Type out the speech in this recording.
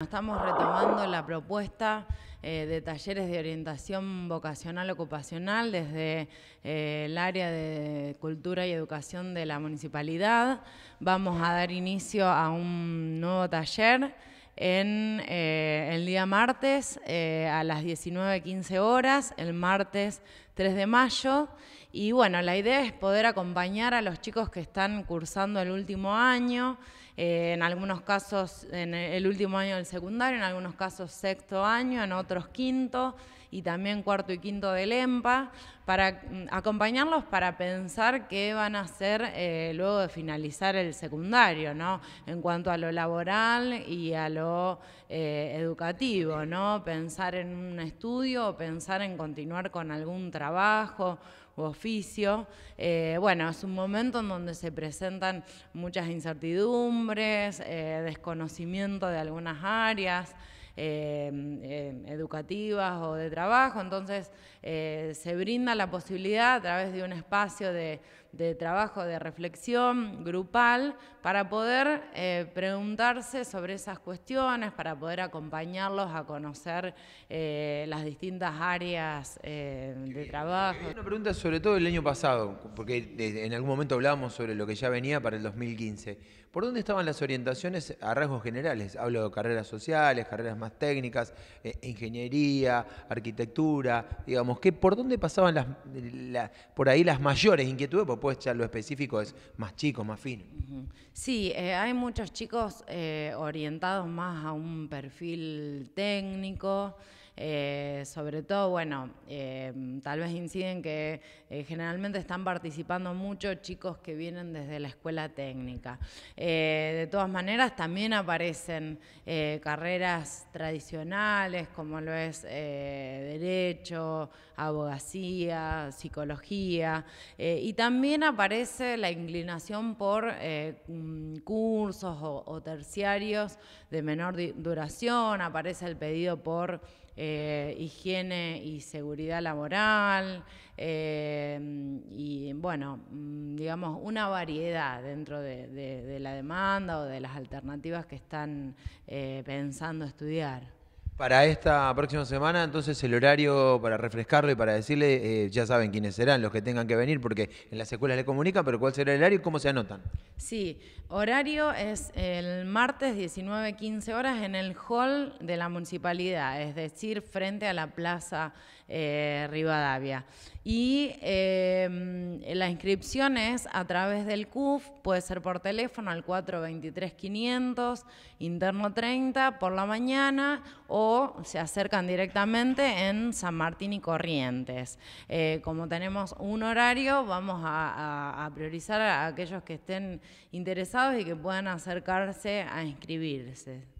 Estamos retomando la propuesta eh, de talleres de orientación vocacional ocupacional desde eh, el área de cultura y educación de la municipalidad. Vamos a dar inicio a un nuevo taller en eh, el día martes eh, a las 19.15 horas, el martes 3 de mayo. Y bueno, la idea es poder acompañar a los chicos que están cursando el último año, eh, en algunos casos en el último año del secundario, en algunos casos sexto año, en otros quinto, y también cuarto y quinto del EMPA, para mm, acompañarlos para pensar qué van a hacer eh, luego de finalizar el secundario, ¿no? En cuanto a lo laboral y a lo eh, educativo, ¿no? Pensar en un estudio o pensar en continuar con algún trabajo u oficio. Eh, bueno, es un momento en donde se presentan muchas incertidumbres, desconocimiento de algunas áreas. Em, em, educativas o de trabajo. Entonces, eh, se brinda la posibilidad a través de un espacio de, de trabajo, de reflexión grupal, para poder eh, preguntarse sobre esas cuestiones, para poder acompañarlos a conocer eh, las distintas áreas eh, de trabajo. Una pregunta sobre todo el año pasado, porque en algún momento hablábamos sobre lo que ya venía para el 2015. ¿Por dónde estaban las orientaciones a rasgos generales? Hablo de carreras sociales, carreras más técnicas, ingeniería, arquitectura, digamos, ¿por dónde pasaban las, por ahí las mayores inquietudes? ya lo específico es más chico, más fino. Sí, eh, hay muchos chicos eh, orientados más a un perfil técnico. Eh, sobre todo, bueno, eh, tal vez inciden que eh, generalmente están participando mucho chicos que vienen desde la escuela técnica. de todas maneras, también aparecen carreras tradicionales como lo es derecho, abogacía, psicología, y también aparece la inclinación por mm, cursos o, terciarios de menor duración, aparece el pedido por eh, higiene y seguridad laboral, eh, y bueno, mm, digamos, una variedad dentro de, la demanda o de las alternativas que están eh, pensando estudiar. Para esta próxima semana, entonces el horario para refrescarlo y para decirle, eh, ya saben quiénes serán los que tengan que venir, porque en las escuelas le comunican, pero ¿cuál será el horario y cómo se anotan? Sí, horario es el martes 19-15 horas en el hall de la municipalidad, es decir, frente a la plaza eh, Rivadavia. Y eh, la inscripción es a través del CUF, puede ser por teléfono al 423-500, interno 30, por la mañana o o se acercan directamente en San Martín y Corrientes. Eh, como tenemos un horario, vamos a, priorizar a aquellos que estén interesados y que puedan acercarse a inscribirse.